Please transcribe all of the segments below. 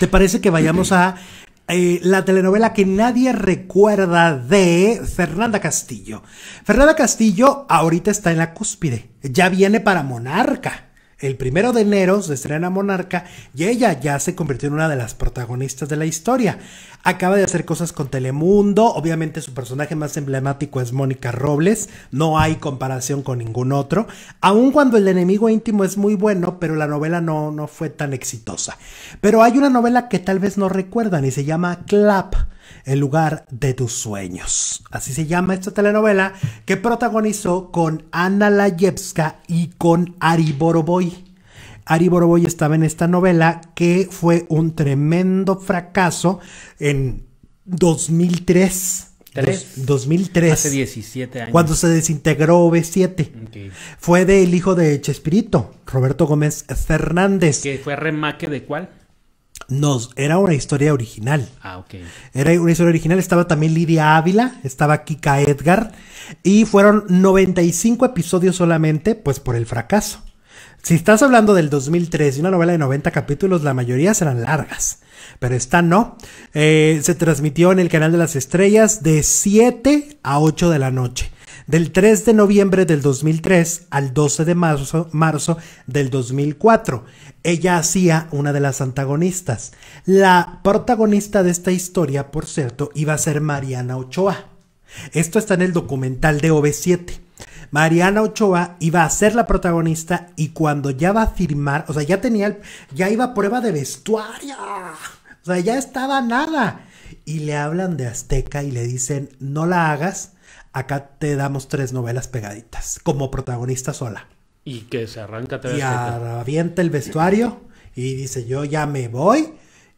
¿Te parece que vayamos a eh, la telenovela que nadie recuerda de Fernanda Castillo? Fernanda Castillo ahorita está en la cúspide, ya viene para Monarca. El primero de enero se estrena Monarca y ella ya se convirtió en una de las protagonistas de la historia. Acaba de hacer cosas con Telemundo, obviamente su personaje más emblemático es Mónica Robles, no hay comparación con ningún otro, aun cuando el enemigo íntimo es muy bueno, pero la novela no, no fue tan exitosa. Pero hay una novela que tal vez no recuerdan y se llama Clap el lugar de tus sueños. Así se llama esta telenovela que protagonizó con Ana Layevska y con Ari Boroboy. Ari Boroboy estaba en esta novela que fue un tremendo fracaso en 2003. 2003. Hace 17 años. Cuando se desintegró B7. Fue del hijo de Chespirito, Roberto Gómez Fernández. ¿Que fue remake de cuál? No, era una historia original. Ah, ok. Era una historia original. Estaba también Lidia Ávila, estaba Kika Edgar. Y fueron 95 episodios solamente, pues por el fracaso. Si estás hablando del 2003 y una novela de 90 capítulos, la mayoría serán largas. Pero esta no. Eh, se transmitió en el canal de las estrellas de 7 a 8 de la noche del 3 de noviembre del 2003 al 12 de marzo, del 2004. Ella hacía una de las antagonistas. La protagonista de esta historia, por cierto, iba a ser Mariana Ochoa. Esto está en el documental de OV7. Mariana Ochoa iba a ser la protagonista y cuando ya va a firmar, o sea, ya tenía, ya iba a prueba de vestuario. O sea, ya estaba nada. Y le hablan de Azteca y le dicen, no la hagas Acá te damos tres novelas pegaditas, como protagonista sola. Y que se arranca TV Y avienta el vestuario y dice, yo ya me voy.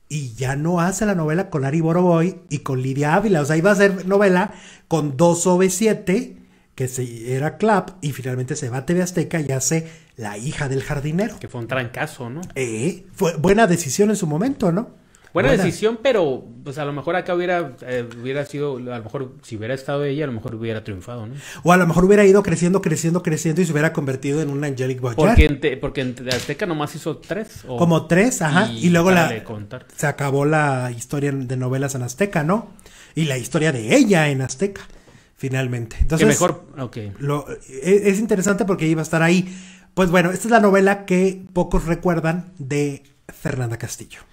Y ya no hace la novela con Ari Boroboy y con Lidia Ávila. O sea, iba a ser novela con dos OV7, que se, era Clap, y finalmente se va a TV Azteca y hace La hija del jardinero. Que fue un trancazo, ¿no? Eh, fue buena decisión en su momento, ¿no? Buena, decisión, pero pues a lo mejor acá hubiera, eh, hubiera sido, a lo mejor si hubiera estado ella, a lo mejor hubiera triunfado, ¿no? O a lo mejor hubiera ido creciendo, creciendo, creciendo y se hubiera convertido en un Angelic Boyer. Porque, en Azteca nomás hizo tres. Como tres, ajá. Y, luego la, se acabó la historia de novelas en Azteca, ¿no? Y la historia de ella en Azteca, finalmente. Entonces, mejor, lo, e, es interesante porque iba a estar ahí. Pues bueno, esta es la novela que pocos recuerdan de Fernanda Castillo.